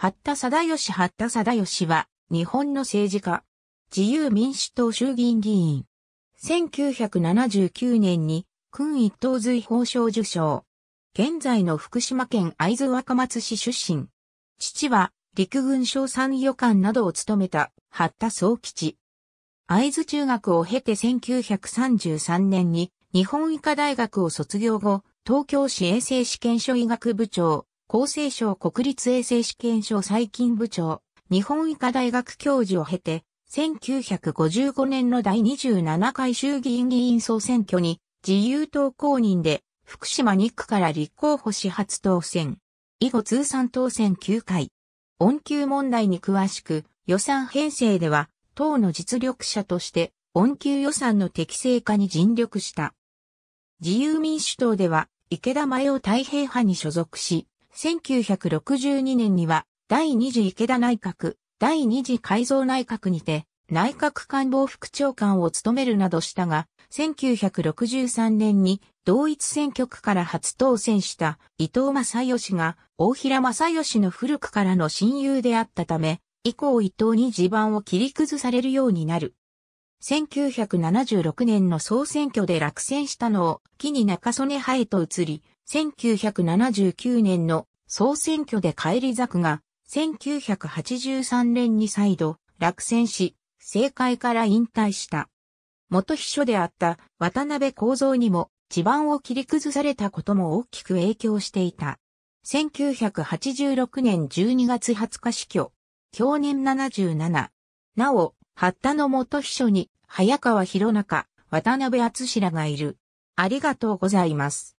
八田貞義八田貞義は、日本の政治家、自由民主党衆議院議員。1979年に、君一等随法賞受賞。現在の福島県会津若松市出身。父は、陸軍省参与官などを務めた、八田総吉。会津中学を経て1933年に、日本医科大学を卒業後、東京市衛生試験所医学部長、厚生省国立衛生試験所最近部長、日本医科大学教授を経て、1955年の第27回衆議院議員総選挙に自由党公認で福島2区から立候補し初当選。以後通算当選9回。恩給問題に詳しく予算編成では党の実力者として恩給予算の適正化に尽力した。自由民主党では池田前を太平派に所属し、1962年には第2次池田内閣、第2次改造内閣にて内閣官房副長官を務めるなどしたが、1963年に同一選挙区から初当選した伊藤正義が大平正義の古くからの親友であったため、以降伊藤に地盤を切り崩されるようになる。1976年の総選挙で落選したのを木に中曽根派へと移り、1979年の総選挙で返り咲くが、1983年に再度落選し、政界から引退した。元秘書であった渡辺構造にも地盤を切り崩されたことも大きく影響していた。1986年12月20日死去。去年77。なお、八田の元秘書に、早川博中、渡辺厚らがいる。ありがとうございます。